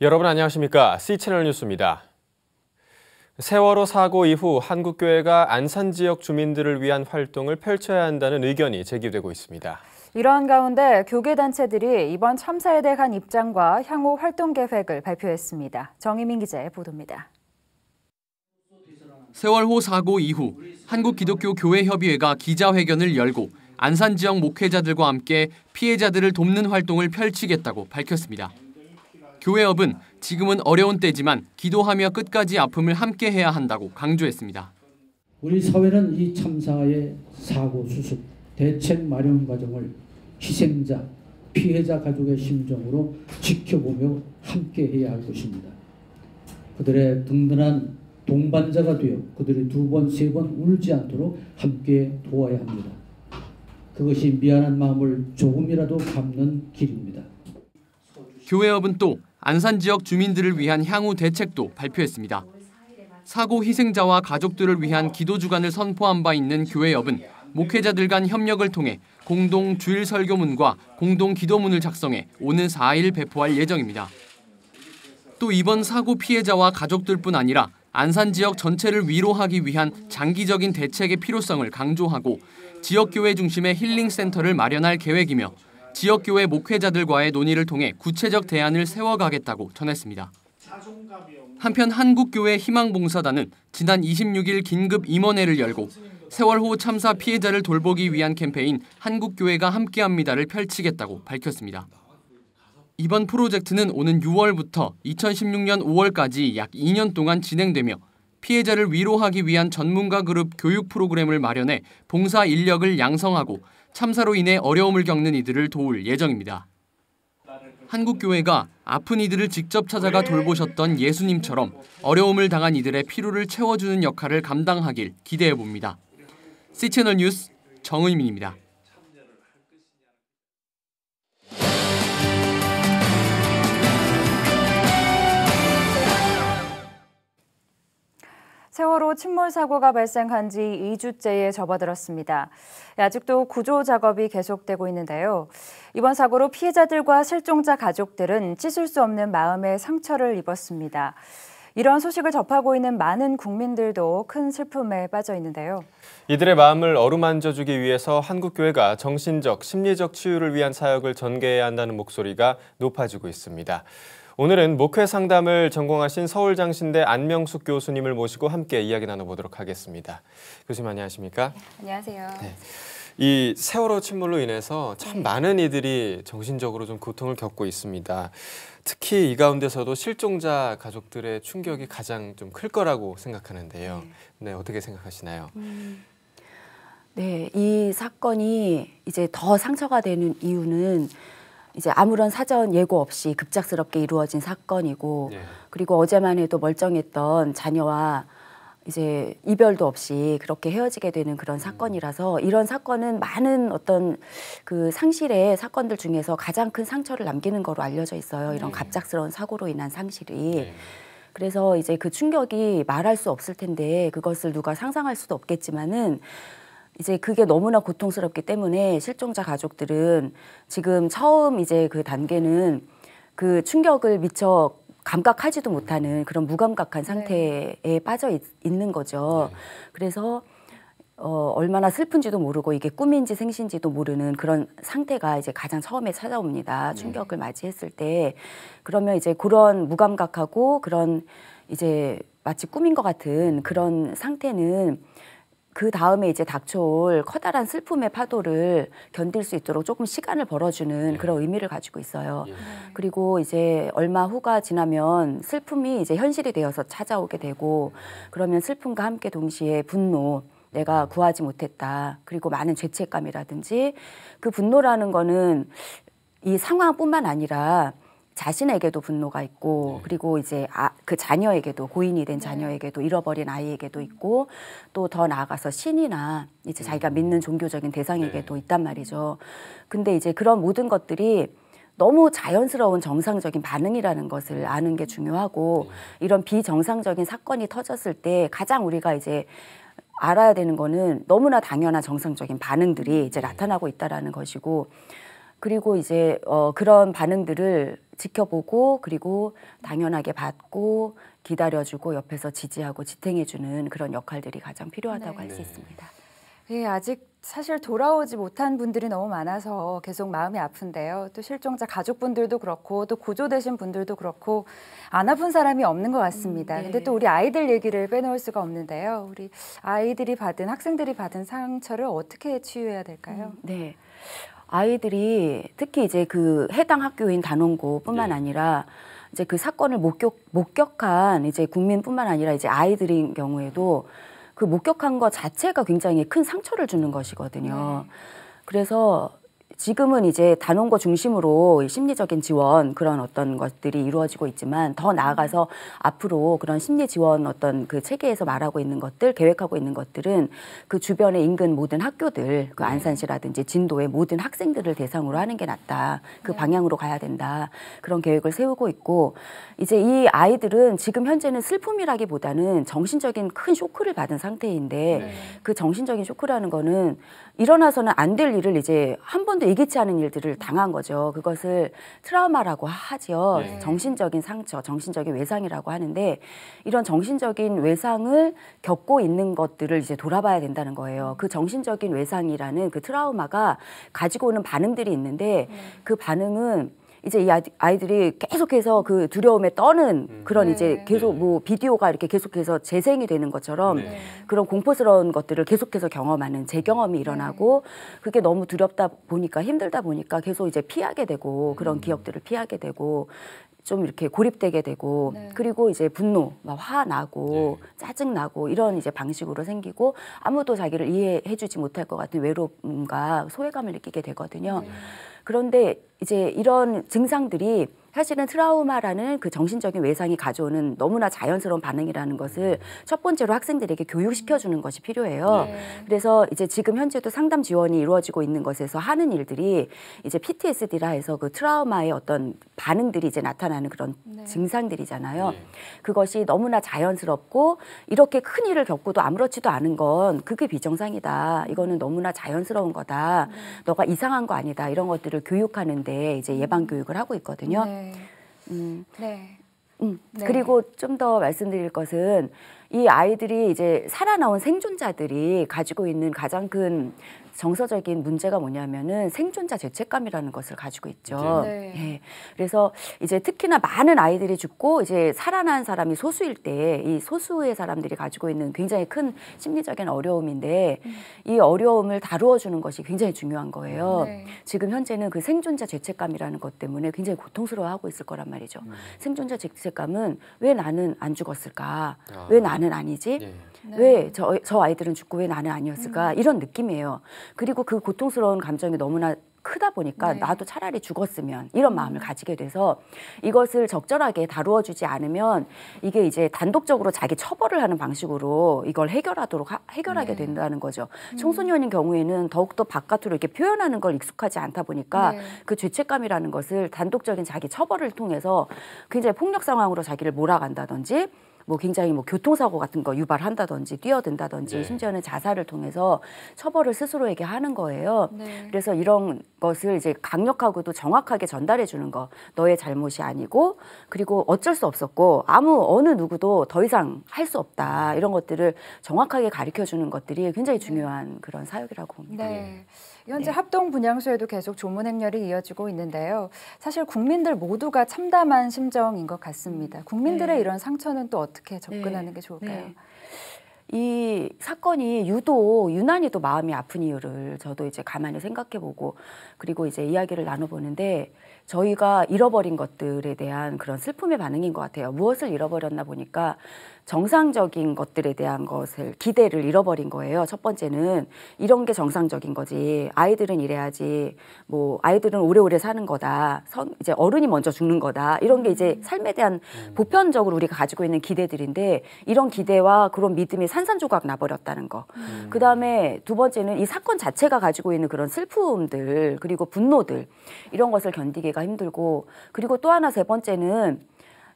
여러분 안녕하십니까? C채널 뉴스입니다. 세월호 사고 이후 한국교회가 안산 지역 주민들을 위한 활동을 펼쳐야 한다는 의견이 제기되고 있습니다. 이러한 가운데 교계단체들이 이번 참사에 대한 입장과 향후 활동 계획을 발표했습니다. 정희민 기자의 보도입니다. 세월호 사고 이후 한국기독교교회협의회가 기자회견을 열고 안산 지역 목회자들과 함께 피해자들을 돕는 활동을 펼치겠다고 밝혔습니다. 교회업은 지금은 어려운 때지만 기도하며 끝까지 아픔을 함께 해야 한다고 강조했습니다. 우리 사회는 이 참사의 사고 수습, 대책 마련 과정을 희생자, 피해자 가족의 심정으로 지켜보며 함께 해야 할 것입니다. 그들의 든든한 동반자가 되어 그들이 두 번, 세 번 울지 않도록 함께 도와야 합니다. 그것이 미안한 마음을 조금이라도 갚는 길입니다. 교회업은 또 안산 지역 주민들을 위한 향후 대책도 발표했습니다. 사고 희생자와 가족들을 위한 기도 주간을 선포한 바 있는 교회협은 목회자들 간 협력을 통해 공동 주일 설교문과 공동 기도문을 작성해 오는 4일 배포할 예정입니다. 또 이번 사고 피해자와 가족들뿐 아니라 안산 지역 전체를 위로하기 위한 장기적인 대책의 필요성을 강조하고 지역교회 중심의 힐링센터를 마련할 계획이며 지역교회 목회자들과의 논의를 통해 구체적 대안을 세워가겠다고 전했습니다. 한편 한국교회 희망봉사단은 지난 26일 긴급 임원회를 열고 세월호 참사 피해자를 돌보기 위한 캠페인 한국교회가 함께합니다를 펼치겠다고 밝혔습니다. 이번 프로젝트는 오는 6월부터 2016년 5월까지 약 2년 동안 진행되며 피해자를 위로하기 위한 전문가 그룹 교육 프로그램을 마련해 봉사 인력을 양성하고 참사로 인해 어려움을 겪는 이들을 도울 예정입니다. 한국교회가 아픈 이들을 직접 찾아가 돌보셨던 예수님처럼 어려움을 당한 이들의 피로를 채워주는 역할을 감당하길 기대해봅니다. C채널 뉴스 정은민입니다. 세월호 침몰 사고가 발생한 지 2주째에 접어들었습니다. 예, 아직도 구조 작업이 계속되고 있는데요. 이번 사고로 피해자들과 실종자 가족들은 씻을 수 없는 마음의 상처를 입었습니다. 이런 소식을 접하고 있는 많은 국민들도 큰 슬픔에 빠져 있는데요. 이들의 마음을 어루만져 주기 위해서 한국교회가 정신적, 심리적 치유를 위한 사역을 전개해야 한다는 목소리가 높아지고 있습니다. 오늘은 목회 상담을 전공하신 서울장신대 안명숙 교수님을 모시고 함께 이야기 나눠보도록 하겠습니다. 교수님 안녕하십니까? 네, 안녕하세요. 네. 이 세월호 침몰로 인해서 참 네. 많은 이들이 정신적으로 좀 고통을 겪고 있습니다. 특히 이 가운데서도 실종자 가족들의 충격이 가장 좀 클 거라고 생각하는데요. 네. 네, 어떻게 생각하시나요? 음. 네, 이 사건이 이제 더 상처가 되는 이유는 이제 아무런 사전 예고 없이 급작스럽게 이루어진 사건이고 예. 그리고 어제만 해도 멀쩡했던 자녀와 이제 이별도 없이 그렇게 헤어지게 되는 그런 음. 사건이라서 이런 사건은 많은 어떤 그 상실의 사건들 중에서 가장 큰 상처를 남기는 거로 알려져 있어요. 이런 예. 갑작스러운 사고로 인한 상실이. 예. 그래서 이제 그 충격이 말할 수 없을 텐데 그것을 누가 상상할 수도 없겠지만은 이제 그게 너무나 고통스럽기 때문에 실종자 가족들은 지금 처음 이제 그 단계는 그 충격을 미처 감각하지도 못하는 그런 무감각한 네. 상태에 네. 빠져 있, 는 거죠. 네. 그래서 어, 얼마나 슬픈지도 모르고 이게 꿈인지 생신지도 모르는 그런 상태가 이제 가장 처음에 찾아옵니다. 네. 충격을 맞이했을 때. 그러면 이제 그런 무감각하고 그런 이제 마치 꿈인 것 같은 그런 상태는 그 다음에 이제 닥쳐올 커다란 슬픔의 파도를 견딜 수 있도록 조금 시간을 벌어주는 예. 그런 의미를 가지고 있어요. 예. 네. 그리고 이제 얼마 후가 지나면 슬픔이 이제 현실이 되어서 찾아오게 되고 그러면 슬픔과 함께 동시에 분노, 내가 음. 구하지 못했다. 그리고 많은 죄책감이라든지 그 분노라는 거는 이 상황뿐만 아니라 자신에게도 분노가 있고 네. 그리고 이제 아, 그 자녀에게도 고인이 된 네. 자녀에게도 잃어버린 아이에게도 있고 또 더 나아가서 신이나 이제 자기가 음. 믿는 종교적인 대상에게도 네. 있단 말이죠. 근데 이제 그런 모든 것들이 너무 자연스러운 정상적인 반응이라는 것을 아는 게 중요하고 네. 이런 비정상적인 사건이 터졌을 때 가장 우리가 이제 알아야 되는 거는 너무나 당연한 정상적인 반응들이 이제 네. 나타나고 있다라는 것이고 그리고 이제 어, 그런 반응들을 지켜보고 그리고 당연하게 받고 기다려주고 옆에서 지지하고 지탱해주는 그런 역할들이 가장 필요하다고 네. 할수 있습니다. 네. 예, 아직 사실 돌아오지 못한 분들이 너무 많아서 계속 마음이 아픈데요. 또 실종자 가족분들도 그렇고 또 구조되신 분들도 그렇고 안 아픈 사람이 없는 것 같습니다. 음, 네. 근데 또 네. 우리 아이들 얘기를 빼놓을 수가 없는데요. 우리 아이들이 받은 학생들이 받은 상처를 어떻게 치유해야 될까요? 음, 네. 아이들이 특히 이제 그 해당 학교인 단원고뿐만 네. 아니라 이제 그 사건을 목격 목격한 이제 국민뿐만 아니라 이제 아이들인 경우에도 그 목격한 것 자체가 굉장히 큰 상처를 주는 것이거든요. 네. 그래서 지금은 이제 단원고 중심으로 심리적인 지원 그런 어떤 것들이 이루어지고 있지만 더 나아가서 앞으로 그런 심리 지원 어떤 그 체계에서 말하고 있는 것들 계획하고 있는 것들은 그주변에 인근 모든 학교들 그 네. 안산시라든지 진도의 모든 학생들을 대상으로 하는 게 낫다 그 네. 방향으로 가야 된다 그런 계획을 세우고 있고 이제 이 아이들은 지금 현재는 슬픔이라기보다는 정신적인 큰 쇼크를 받은 상태인데 네. 그 정신적인 쇼크라는 거는 일어나서는 안 될 일을 이제 한 번도 이기치 않은 일들을 당한 거죠. 그것을 트라우마라고 하죠 네. 정신적인 상처, 정신적인 외상이라고 하는데 이런 정신적인 외상을 겪고 있는 것들을 이제 돌아봐야 된다는 거예요. 그 정신적인 외상이라는 그 트라우마가 가지고 오는 반응들이 있는데 네. 그 반응은 이제 이 아이들이 계속해서 그 두려움에 떠는 음. 그런 네. 이제 계속 네. 뭐 비디오가 이렇게 계속해서 재생이 되는 것처럼 네. 그런 공포스러운 것들을 계속해서 경험하는 재경험이 네. 일어나고 그게 너무 두렵다 보니까 힘들다 보니까 계속 이제 피하게 되고 그런 음. 기억들을 피하게 되고 좀 이렇게 고립되게 되고 네. 그리고 이제 분노 막 화나고 네. 짜증나고 이런 이제 방식으로 생기고 아무도 자기를 이해해 주지 못할 것 같은 외로움과 소외감을 느끼게 되거든요 네. 그런데 이제 이런 증상들이 사실은 트라우마라는 그 정신적인 외상이 가져오는 너무나 자연스러운 반응이라는 것을 첫 번째로 학생들에게 교육시켜 주는 것이 필요해요. 네. 그래서 이제 지금 현재도 상담 지원이 이루어지고 있는 것에서 하는 일들이 이제 PTSD라 해서 그 트라우마의 어떤 반응들이 이제 나타나는 그런 네. 증상들이잖아요. 네. 그것이 너무나 자연스럽고 이렇게 큰 일을 겪고도 아무렇지도 않은 건 그게 비정상이다. 이거는 너무나 자연스러운 거다. 네. 너가 이상한 거 아니다. 이런 것들을 교육하는데 이제 음. 예방 교육을 하고 있거든요. 네. 음. 네. 음. 네. 그리고 좀 더 말씀드릴 것은 이 아이들이 이제 살아나온 생존자들이 가지고 있는 가장 큰 정서적인 문제가 뭐냐면은 생존자 죄책감이라는 것을 가지고 있죠. 네. 네. 예. 그래서 이제 특히나 많은 아이들이 죽고 이제 살아난 사람이 소수일 때 이 소수의 사람들이 가지고 있는 굉장히 큰 심리적인 어려움인데 음. 이 어려움을 다루어 주는 것이 굉장히 중요한 거예요. 음. 네. 지금 현재는 그 생존자 죄책감이라는 것 때문에 굉장히 고통스러워하고 있을 거란 말이죠. 음. 생존자 죄책감은 왜 나는 안 죽었을까? 아. 왜 나는 아니지? 네. 왜저 네. 저 아이들은 죽고 왜 나는 아니었을까? 음. 이런 느낌이에요. 그리고 그 고통스러운 감정이 너무나 크다 보니까 네. 나도 차라리 죽었으면 이런 음. 마음을 가지게 돼서 이것을 적절하게 다루어 주지 않으면 이게 이제 단독적으로 자기 처벌을 하는 방식으로 이걸 해결하도록 하, 해결하게 네. 된다는 거죠. 음. 청소년인 경우에는 더욱더 바깥으로 이렇게 표현하는 걸 익숙하지 않다 보니까 네. 그 죄책감이라는 것을 단독적인 자기 처벌을 통해서 굉장히 폭력 상황으로 자기를 몰아간다든지 뭐 굉장히 뭐 교통사고 같은 거 유발한다든지 뛰어든다든지 네. 심지어는 자살을 통해서 처벌을 스스로에게 하는 거예요. 네. 그래서 이런 것을 이제 강력하고도 정확하게 전달해 주는 거 너의 잘못이 아니고 그리고 어쩔 수 없었고 아무 어느 누구도 더 이상 할 수 없다 이런 것들을 정확하게 가르쳐 주는 것들이 굉장히 네. 중요한 그런 사역이라고 봅니다. 네. 현재 네. 네. 합동 분향소에도 계속 조문 행렬이 이어지고 있는데요. 사실 국민들 모두가 참담한 심정인 것 같습니다. 국민들의 네. 이런 상처는 또 어떻게 어떻게 접근하는 게 좋을까요? 네. 이 사건이 유독 유난히도 마음이 아픈 이유를 저도 이제 가만히 생각해보고 그리고 이제 이야기를 나눠보는데 저희가 잃어버린 것들에 대한 그런 슬픔의 반응인 것 같아요. 무엇을 잃어버렸나 보니까 정상적인 것들에 대한 것을 기대를 잃어버린 거예요. 첫 번째는 이런 게 정상적인 거지. 아이들은 이래야지. 뭐 아이들은 오래오래 사는 거다. 선, 이제 어른이 먼저 죽는 거다. 이런 게 이제 음. 삶에 대한 음. 보편적으로 우리가 가지고 있는 기대들인데 이런 기대와 그런 믿음이 산산조각 나버렸다는 거. 음. 그 다음에 두 번째는 이 사건 자체가 가지고 있는 그런 슬픔들 그리고 분노들 이런 것을 견디기가 힘들고 그리고 또 하나 세 번째는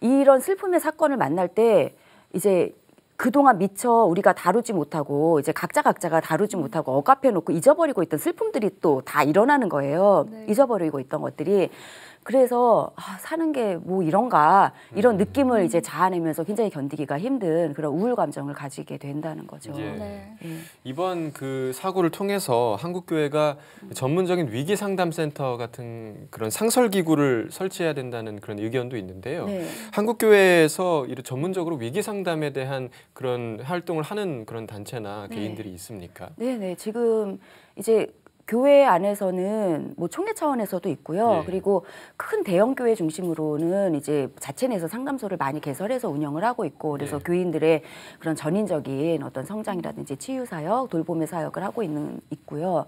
이런 슬픔의 사건을 만날 때 이제 그동안 미처 우리가 다루지 못하고 이제 각자 각자가 다루지 음. 못하고 억압해 놓고 잊어버리고 있던 슬픔들이 또 다 일어나는 거예요. 네. 잊어버리고 있던 것들이 그래서 아, 사는 게 뭐 이런가 이런 음. 느낌을 이제 자아내면서 굉장히 견디기가 힘든 그런 우울 감정을 가지게 된다는 거죠. 네. 예. 네. 이번 그 사고를 통해서 한국교회가 전문적인 위기 상담센터 같은 그런 상설 기구를 설치해야 된다는 그런 의견도 있는데요. 네. 한국교회에서 이런 전문적으로 위기 상담에 대한 그런 활동을 하는 그런 단체나 네. 개인들이 있습니까? 네, 네. 지금 이제 교회 안에서는 뭐 총회 차원에서도 있고요. 네. 그리고 큰 대형 교회 중심으로는 이제 자체 내에서 상담소를 많이 개설해서 운영을 하고 있고 그래서 네. 교인들의 그런 전인적인 어떤 성장이라든지 치유 사역, 돌봄의 사역을 하고 있는 있고요.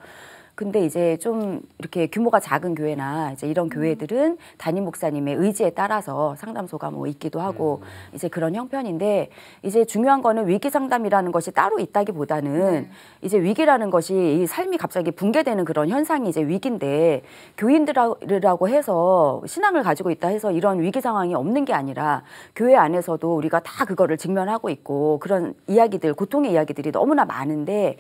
근데 이제 좀 이렇게 규모가 작은 교회나 이제 이런 음. 교회들은 담임 목사님의 의지에 따라서 상담소가 뭐 있기도 하고 음. 이제 그런 형편인데 이제 중요한 거는 위기 상담이라는 것이 따로 있다기보다는 음. 이제 위기라는 것이 이 삶이 갑자기 붕괴되는 그런 현상이 이제 위기인데 교인들이라고 해서 신앙을 가지고 있다 해서 이런 위기 상황이 없는 게 아니라 교회 안에서도 우리가 다 그거를 직면하고 있고 그런 이야기들 고통의 이야기들이 너무나 많은데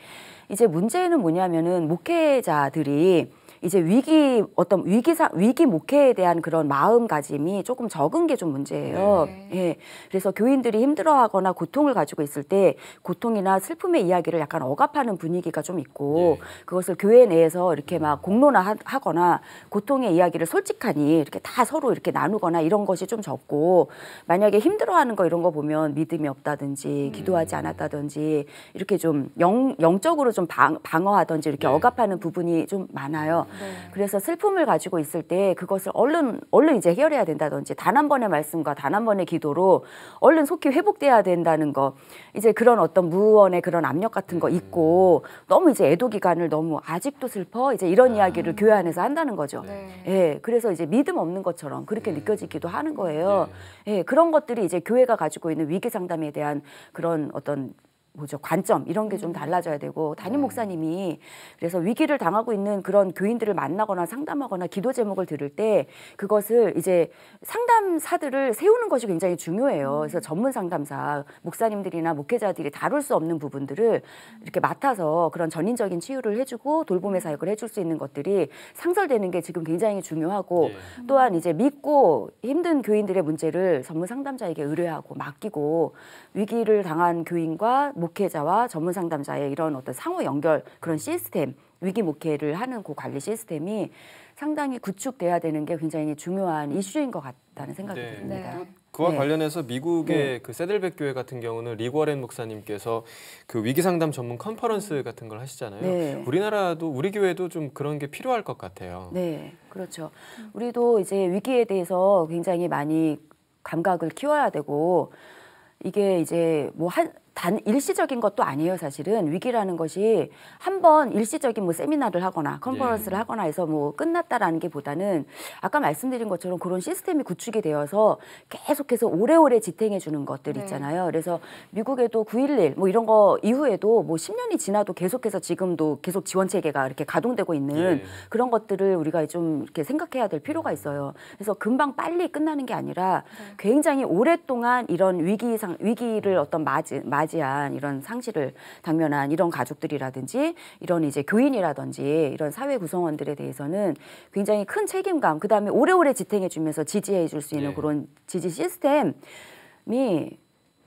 이제 문제는 뭐냐면은 목회자들이 이제 위기 어떤 위기사 위기 목회에 대한 그런 마음가짐이 조금 적은 게 좀 문제예요. 네. 예. 그래서 교인들이 힘들어하거나 고통을 가지고 있을 때 고통이나 슬픔의 이야기를 약간 억압하는 분위기가 좀 있고 네. 그것을 교회 내에서 이렇게 음. 막 공론화하거나 고통의 이야기를 솔직하니 이렇게 다 서로 이렇게 나누거나 이런 것이 좀 적고 만약에 힘들어하는 거 이런 거 보면 믿음이 없다든지 음. 기도하지 않았다든지 이렇게 좀 영, 영적으로 좀 방, 방어하든지 이렇게 네. 억압하는 부분이 좀 많아요. 네. 그래서 슬픔을 가지고 있을 때 그것을 얼른 얼른 이제 해결해야 된다든지 단 한 번의 말씀과 단 한 번의 기도로 얼른 속히 회복돼야 된다는 거 이제 그런 어떤 무언의 그런 압력 같은 거 있고 음. 너무 이제 애도 기간을 너무 아직도 슬퍼 이제 이런 아. 이야기를 교회 안에서 한다는 거죠. 네. 예, 그래서 이제 믿음 없는 것처럼 그렇게 네. 느껴지기도 하는 거예요. 네. 예, 그런 것들이 이제 교회가 가지고 있는 위기 상담에 대한 그런 어떤 뭐죠 관점 이런 게좀 음. 달라져야 되고 담임 네. 목사님이 그래서 위기를 당하고 있는 그런 교인들을 만나거나 상담하거나 기도 제목을 들을 때 그것을 이제 상담사들을 세우는 것이 굉장히 중요해요. 음. 그래서 전문 상담사 목사님들이나 목회자들이 다룰 수 없는 부분들을 이렇게 맡아서 그런 전인적인 치유를 해주고 돌봄의 사역을 해줄 수 있는 것들이 상설되는 게 지금 굉장히 중요하고 예. 또한 이제 믿고 힘든 교인들의 문제를 전문 상담자에게 의뢰하고 맡기고 위기를 당한 교인과 목 목회자와 전문 상담자의 이런 어떤 상호 연결 그런 시스템 위기 목회를 하는 그 관리 시스템이 상당히 구축돼야 되는 게 굉장히 중요한 이슈인 것 같다는 생각이 네. 듭니다. 네. 그와 네. 관련해서 미국의 네. 그 세들백 교회 같은 경우는 리고렌 목사님께서 그 위기 상담 전문 컨퍼런스 같은 걸 하시잖아요. 네. 우리나라도 우리 교회도 좀 그런 게 필요할 것 같아요. 네, 그렇죠. 우리도 이제 위기에 대해서 굉장히 많이 감각을 키워야 되고 이게 이제 뭐한 단 일시적인 것도 아니에요 사실은 위기라는 것이 한 번 일시적인 뭐 세미나를 하거나 컨퍼런스를 네. 하거나 해서 뭐 끝났다라는 게보다는 아까 말씀드린 것처럼 그런 시스템이 구축이 되어서 계속해서 오래오래 지탱해 주는 것들 네. 있잖아요. 네. 그래서 미국에도 9.11 뭐 이런 거 이후에도 뭐 10년이 지나도 계속해서 지금도 계속 지원 체계가 이렇게 가동되고 있는 네. 그런 것들을 우리가 좀 이렇게 생각해야 될 필요가 음. 있어요. 그래서 금방 빨리 끝나는 게 아니라 네. 굉장히 오랫동안 이런 위기 상 위기를 어떤 맞은맞 맞이한 이런 상실을 당면한 이런 가족들이라든지 이런 이제 교인이라든지 이런 사회 구성원들에 대해서는 굉장히 큰 책임감 그다음에 오래오래 지탱해 주면서 지지해 줄 수 있는 네. 그런 지지 시스템이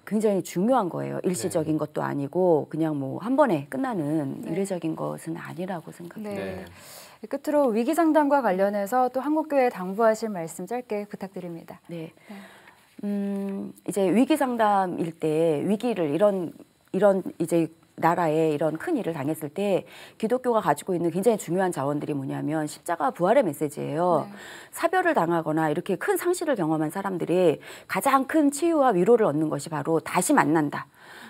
굉장히 중요한 거예요. 네. 일시적인 네. 것도 아니고 그냥 뭐 한 번에 끝나는 네. 이례적인 것은 아니라고 생각합니다. 네. 네. 끝으로 위기 상담과 관련해서 또 한국교회 당부하실 말씀 짧게 부탁드립니다. 네. 네. 음, 이제 위기 상담일 때 위기를 이런 이런 이제 나라에 이런 큰 일을 당했을 때 기독교가 가지고 있는 굉장히 중요한 자원들이 뭐냐면 십자가 부활의 메시지예요. 네. 사별을 당하거나 이렇게 큰 상실을 경험한 사람들이 가장 큰 치유와 위로를 얻는 것이 바로 다시 만난다.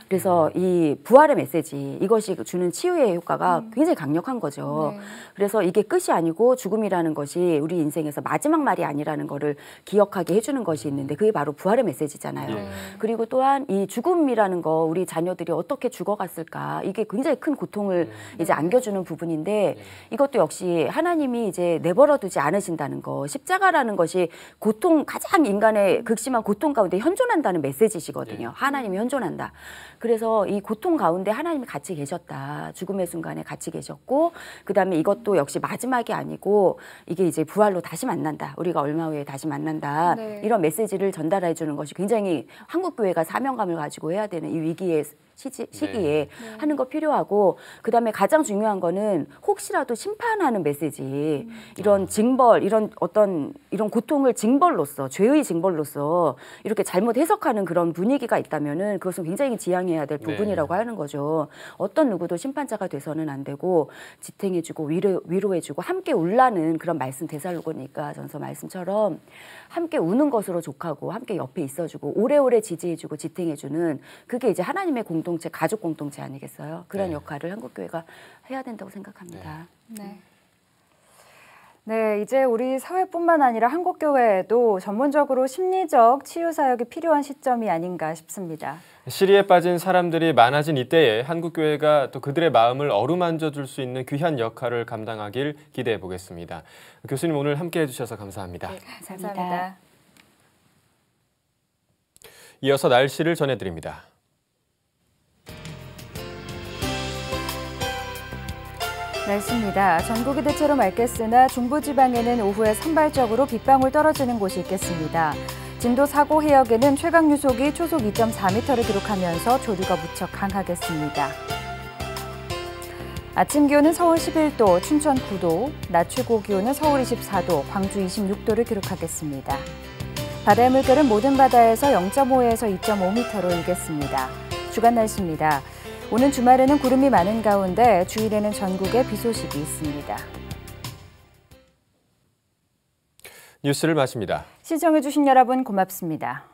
그래서 음. 이 부활의 메시지 이것이 주는 치유의 효과가 음. 굉장히 강력한 거죠. 네. 그래서 이게 끝이 아니고 죽음이라는 것이 우리 인생에서 마지막 말이 아니라는 거를 기억하게 해주는 것이 있는데 그게 바로 부활의 메시지잖아요. 네. 그리고 또한 이 죽음이라는 거 우리 자녀들이 어떻게 죽어갔을까 이게 굉장히 큰 고통을 네. 이제 안겨주는 부분인데 네. 이것도 역시 하나님이 이제 내버려두지 않으신다는 거 십자가라는 것이 고통 가장 인간의 극심한 고통 가운데 현존한다는 메시지시거든요. 네. 하나님이 현존한다. 그래서 이 고통 가운데 하나님이 같이 계셨다. 죽음의 순간에 같이 계셨고 그다음에 이것도 역시 마지막이 아니고 이게 이제 부활로 다시 만난다. 우리가 얼마 후에 다시 만난다. 네. 이런 메시지를 전달해 주는 것이 굉장히 한국 교회가 사명감을 가지고 해야 되는 이 위기에 시지, 네. 시기에 네. 하는 거 필요하고 그다음에 가장 중요한 거는 혹시라도 심판하는 메시지 음. 이런 아. 징벌 이런 어떤 이런 고통을 징벌로서 죄의 징벌로서 이렇게 잘못 해석하는 그런 분위기가 있다면은 그것은 굉장히 지양해야 될 네. 부분이라고 네. 하는 거죠. 어떤 누구도 심판자가 돼서는 안 되고 지탱해주고 위로 위로해주고 함께 울라는 그런 말씀 대살로니까 전서 말씀처럼 함께 우는 것으로 족하고 함께 옆에 있어주고 오래오래 지지해주고 지탱해주는 그게 이제 하나님의 공동 공동체, 가족 공동체 아니겠어요? 그런 네. 역할을 한국교회가 해야 된다고 생각합니다. 네. 네. 네, 이제 우리 사회뿐만 아니라 한국교회에도 전문적으로 심리적 치유사역이 필요한 시점이 아닌가 싶습니다. 시리에 빠진 사람들이 많아진 이때에 한국교회가 또 그들의 마음을 어루만져 줄 수 있는 귀한 역할을 감당하길 기대해 보겠습니다. 교수님 오늘 함께 해주셔서 감사합니다. 네, 감사합니다. 감사합니다. 이어서 날씨를 전해드립니다. 날씨입니다. 전국이 대체로 맑겠으나 중부지방에는 오후에 산발적으로 빗방울 떨어지는 곳이 있겠습니다. 진도 사고 해역에는 최강 유속이 초속 2.4m를 기록하면서 조류가 무척 강하겠습니다. 아침 기온은 서울 11도, 춘천 9도, 낮 최고 기온은 서울 24도, 광주 26도를 기록하겠습니다. 바다의 물결은 모든 바다에서 0.5에서 2.5m로 일겠습니다. 주간 날씨입니다. 오는 주말에는 구름이 많은 가운데 주일에는 전국에 비 소식이 있습니다. 뉴스를 마칩니다. 시청해주신 여러분 고맙습니다.